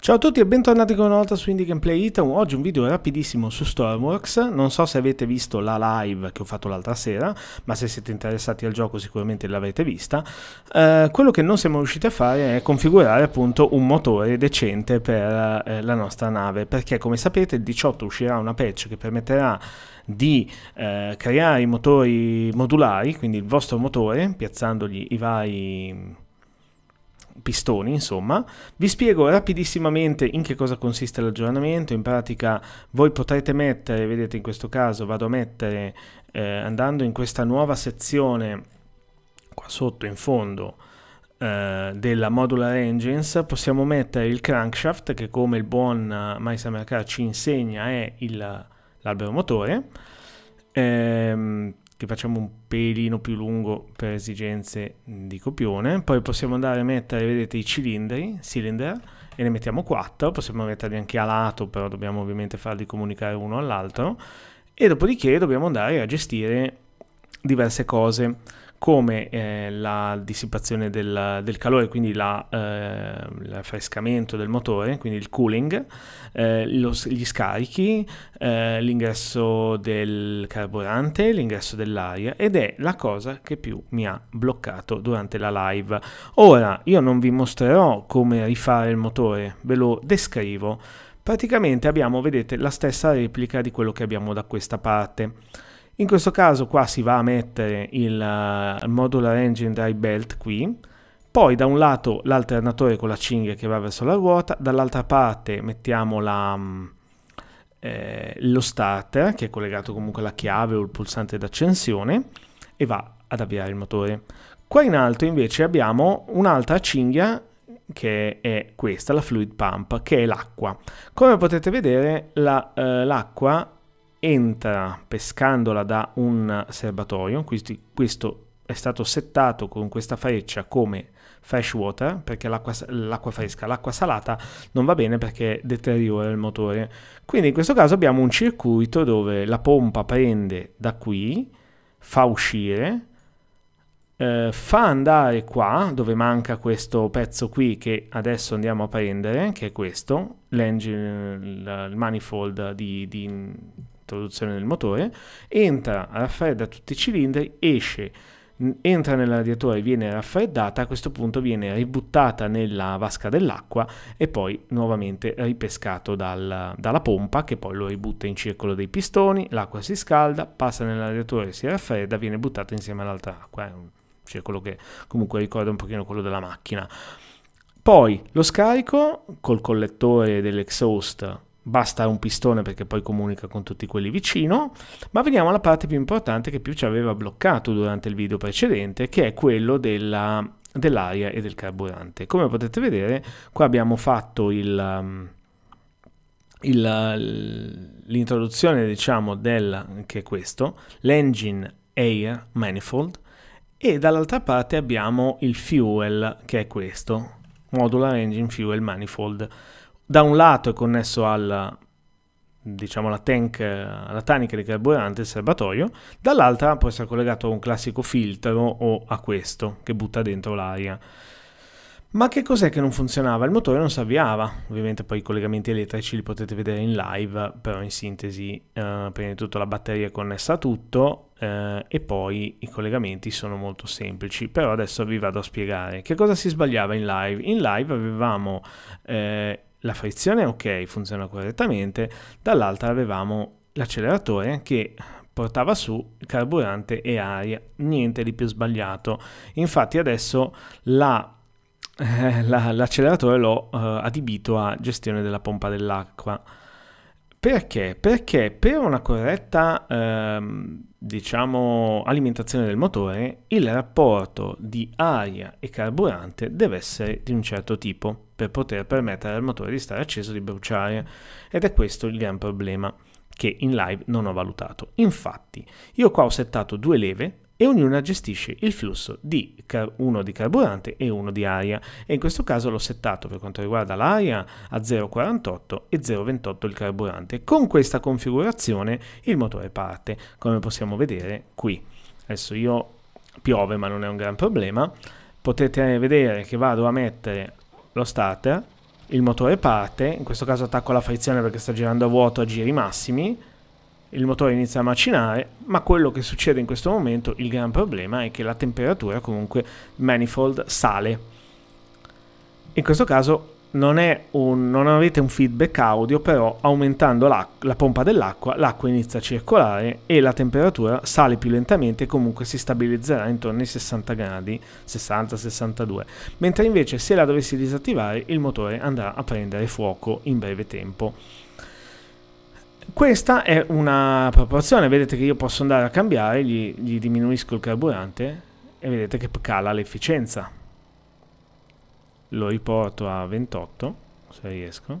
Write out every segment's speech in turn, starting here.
Ciao a tutti e bentornati con una volta su Indie Gameplay Italy. Oggi un video rapidissimo su Stormworks. Non so se avete visto la live che ho fatto l'altra sera, ma se siete interessati al gioco sicuramente l'avete vista. Eh, quello che non siamo riusciti a fare è configurare appunto un motore decente per eh, la nostra nave, perché come sapete il 18 uscirà una patch che permetterà di eh, creare i motori modulari, quindi il vostro motore, piazzandogli i vari pistoni, insomma. Vi spiego rapidissimamente in che cosa consiste l'aggiornamento. In pratica voi potrete mettere, vedete in questo caso vado a mettere eh, andando in questa nuova sezione qua sotto in fondo eh, della modular engines possiamo mettere il crankshaft che come il buon uh, eh, Car ci insegna è l'albero motore ehm, che facciamo un pelino più lungo per esigenze di copione. Poi possiamo andare a mettere, vedete, i cilindri, cylinder, e ne mettiamo 4. Possiamo metterli anche a lato, però dobbiamo ovviamente farli comunicare uno all'altro. E dopodiché dobbiamo andare a gestire diverse cose come eh, la dissipazione del, del calore, quindi l'affrescamento la, eh, del motore, quindi il cooling, eh, lo, gli scarichi, eh, l'ingresso del carburante, l'ingresso dell'aria ed è la cosa che più mi ha bloccato durante la live. Ora io non vi mostrerò come rifare il motore, ve lo descrivo. Praticamente abbiamo, vedete, la stessa replica di quello che abbiamo da questa parte. In questo caso qua si va a mettere il eh, modular engine drive belt qui, poi da un lato l'alternatore con la cinghia che va verso la ruota, dall'altra parte mettiamo la, mm, eh, lo starter che è collegato comunque alla chiave o il pulsante d'accensione e va ad avviare il motore. Qua in alto invece abbiamo un'altra cinghia che è questa, la fluid pump, che è l'acqua. Come potete vedere la, eh, entra pescandola da un serbatoio, quindi questo è stato settato con questa freccia come fresh water perché l'acqua, l'acqua fresca, l'acqua salata non va bene perché deteriora il motore. Quindi in questo caso abbiamo un circuito dove la pompa prende da qui, fa uscire, eh, fa andare qua dove manca questo pezzo qui che adesso andiamo a prendere, che è questo, l'engine, il manifold di, di introduzione del motore, entra, raffredda tutti i cilindri, esce, entra nel radiatore, viene raffreddata, a questo punto viene ributtata nella vasca dell'acqua e poi nuovamente ripescato dal, dalla pompa che poi lo ributta in circolo dei pistoni, l'acqua si scalda, passa nel radiatore, si raffredda, viene buttata insieme all'altra acqua, è un circolo che comunque ricorda un pochino quello della macchina. Poi lo scarico col collettore dell'exhaust basta un pistone perché poi comunica con tutti quelli vicino, ma veniamo alla parte più importante che più ci aveva bloccato durante il video precedente, che è quello della, dell'aria e del carburante. Come potete vedere, qua abbiamo fatto il... Um, il l'introduzione diciamo del che è questo l'engine air manifold e dall'altra parte abbiamo il fuel che è questo modular engine fuel manifold da un lato è connesso al diciamo, la tank, alla tank di carburante, il serbatoio, dall'altra può essere collegato a un classico filtro o a questo che butta dentro l'aria. Ma che cos'è che non funzionava? Il motore non si avviava, ovviamente poi i collegamenti elettrici li potete vedere in live, però in sintesi eh, prima di tutto la batteria è connessa a tutto eh, e poi i collegamenti sono molto semplici, però adesso vi vado a spiegare che cosa si sbagliava in live. In live avevamo eh, la frizione ok, funziona correttamente, dall'altra avevamo l'acceleratore che portava su carburante e aria, niente di più sbagliato. Infatti adesso la l'acceleratore l'ho eh, adibito a gestione della pompa dell'acqua. Perché? Perché per una corretta ehm, diciamo, alimentazione del motore il rapporto di aria e carburante deve essere di un certo tipo per poter permettere al motore di stare acceso e di bruciare ed è questo il gran problema che in live non ho valutato. Infatti io qua ho settato due leve e ognuna gestisce il flusso di car- uno di carburante e uno di aria e in questo caso l'ho settato per quanto riguarda l'aria a 0,48 e 0,28 il carburante. Con questa configurazione il motore parte, come possiamo vedere qui. Adesso io piove ma non è un gran problema. Potete vedere che vado a mettere lo starter, il motore parte, in questo caso attacco la frizione perché sta girando a vuoto a giri massimi, il motore inizia a macinare, ma quello che succede in questo momento, il gran problema è che la temperatura comunque manifold sale. In questo caso non, un, non avete un feedback audio, però aumentando la pompa dell'acqua, l'acqua inizia a circolare e la temperatura sale più lentamente e comunque si stabilizzerà intorno ai 60 gradi, 60-62. Mentre invece se la dovessi disattivare il motore andrà a prendere fuoco in breve tempo. Questa è una proporzione, vedete che io posso andare a cambiare, gli, gli diminuisco il carburante e vedete che cala l'efficienza. Lo riporto a 28, se riesco.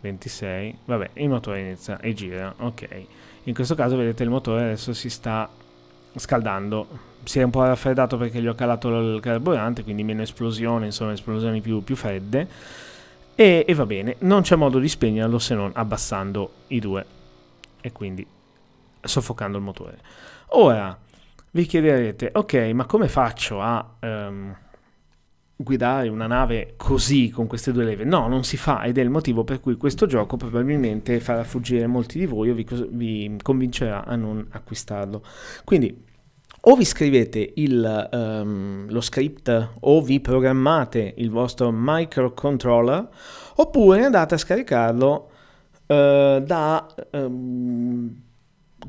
26, vabbè, il motore inizia e gira, ok. In questo caso vedete il motore adesso si sta scaldando. Si è un po' raffreddato perché gli ho calato il carburante, quindi meno esplosione, insomma esplosioni più, più fredde e, e va bene, non c'è modo di spegnerlo se non abbassando i due e quindi soffocando il motore. Ora vi chiederete, ok, ma come faccio a... Um, guidare una nave così con queste due leve. No, non si fa ed è il motivo per cui questo gioco probabilmente farà fuggire molti di voi o vi, vi convincerà a non acquistarlo. Quindi o vi scrivete il, um, lo script o vi programmate il vostro microcontroller oppure andate a scaricarlo uh, da um,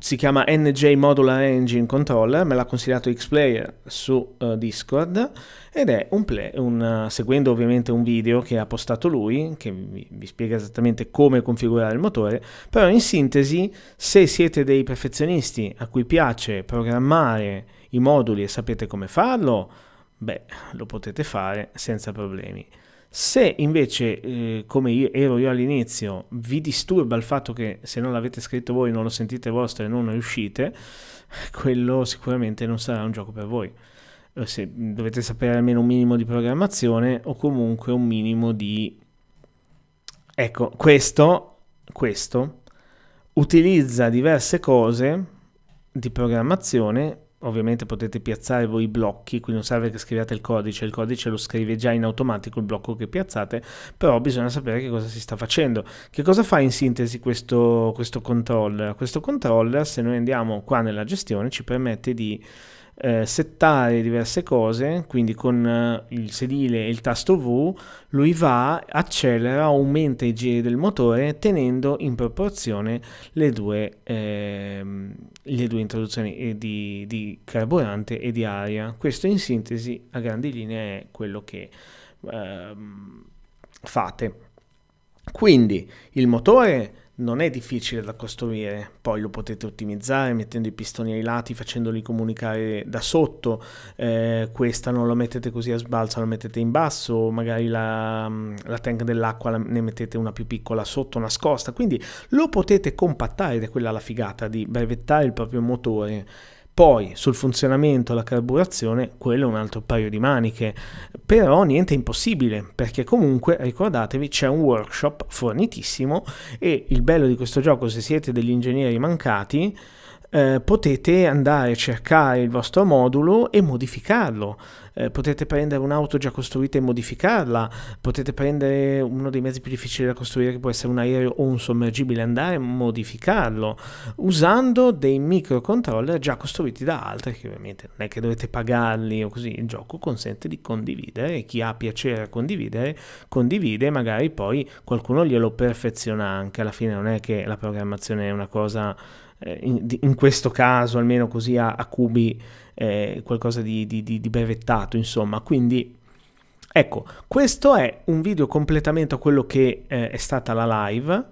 si chiama NJ Modular Engine Controller, me l'ha consigliato Xplayer su uh, Discord ed è un, play, un uh, seguendo ovviamente un video che ha postato lui che vi, vi, spiega esattamente come configurare il motore, però in sintesi se siete dei perfezionisti a cui piace programmare i moduli e sapete come farlo, beh, lo potete fare senza problemi. Se invece, eh, come io, ero io all'inizio, vi disturba il fatto che se non l'avete scritto voi, non lo sentite vostro e non riuscite, quello sicuramente non sarà un gioco per voi. Eh, se dovete sapere almeno un minimo di programmazione o comunque un minimo di... Ecco, questo, questo utilizza diverse cose di programmazione ovviamente potete piazzare voi i blocchi, qui non serve che scriviate il codice, il codice lo scrive già in automatico il blocco che piazzate, però bisogna sapere che cosa si sta facendo. Che cosa fa in sintesi questo, questo controller? Questo controller, se noi andiamo qua nella gestione, ci permette di eh, settare diverse cose, quindi con eh, il sedile e il tasto V lui va, accelera, aumenta i giri del motore tenendo in proporzione le due, ehm, le due introduzioni eh, di, di, carburante e di aria. Questo in sintesi a grandi linee è quello che ehm, fate. Quindi il motore non è difficile da costruire, poi lo potete ottimizzare mettendo i pistoni ai lati, facendoli comunicare da sotto, eh, questa non la mettete così a sbalzo, la mettete in basso, magari la, mm, la tank dell'acqua ne mettete una più piccola sotto, nascosta, quindi lo potete compattare ed è quella la figata di brevettare il proprio motore poi sul funzionamento, la carburazione, quello è un altro paio di maniche, però niente impossibile, perché comunque ricordatevi c'è un workshop fornitissimo e il bello di questo gioco se siete degli ingegneri mancati eh, potete andare a cercare il vostro modulo e modificarlo. Eh, potete prendere un'auto già costruita e modificarla, potete prendere uno dei mezzi più difficili da costruire che può essere un aereo o un sommergibile, andare a modificarlo usando dei microcontroller già costruiti da altri che ovviamente non è che dovete pagarli o così, il gioco consente di condividere e chi ha piacere a condividere condivide magari poi qualcuno glielo perfeziona anche, alla fine non è che la programmazione è una cosa eh, in, in, questo caso almeno così a, a cubi eh, qualcosa di, di, di, di, brevettato insomma quindi ecco questo è un video completamente a quello che eh, è stata la live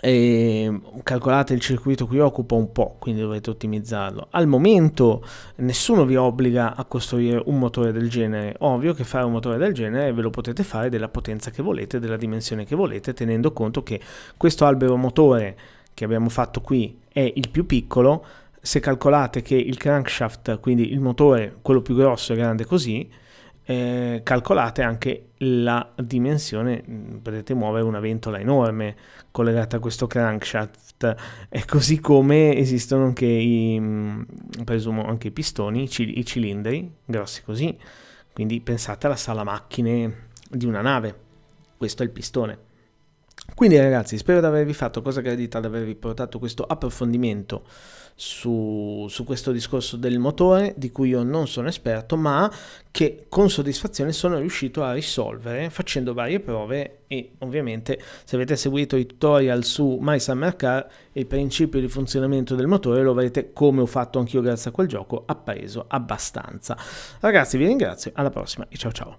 e ehm, calcolate il circuito qui occupa un po', quindi dovete ottimizzarlo. Al momento nessuno vi obbliga a costruire un motore del genere. Ovvio che fare un motore del genere ve lo potete fare della potenza che volete, della dimensione che volete, tenendo conto che questo albero motore che abbiamo fatto qui è il più piccolo, se calcolate che il crankshaft, quindi il motore, quello più grosso è grande così, eh, calcolate anche la dimensione, mm, potete muovere una ventola enorme collegata a questo crankshaft, e così come esistono anche i, mm, presumo, anche i pistoni, i cilindri, grossi così, quindi pensate alla sala macchine di una nave, questo è il pistone. Quindi ragazzi, spero di avervi fatto cosa gradita, di avervi portato questo approfondimento su, su, questo discorso del motore di cui io non sono esperto, ma che con soddisfazione sono riuscito a risolvere facendo varie prove e ovviamente se avete seguito i tutorial su My Summer Car il principio di funzionamento del motore lo avrete, come ho fatto anch'io grazie a quel gioco, appreso abbastanza. Ragazzi vi ringrazio, alla prossima e ciao ciao!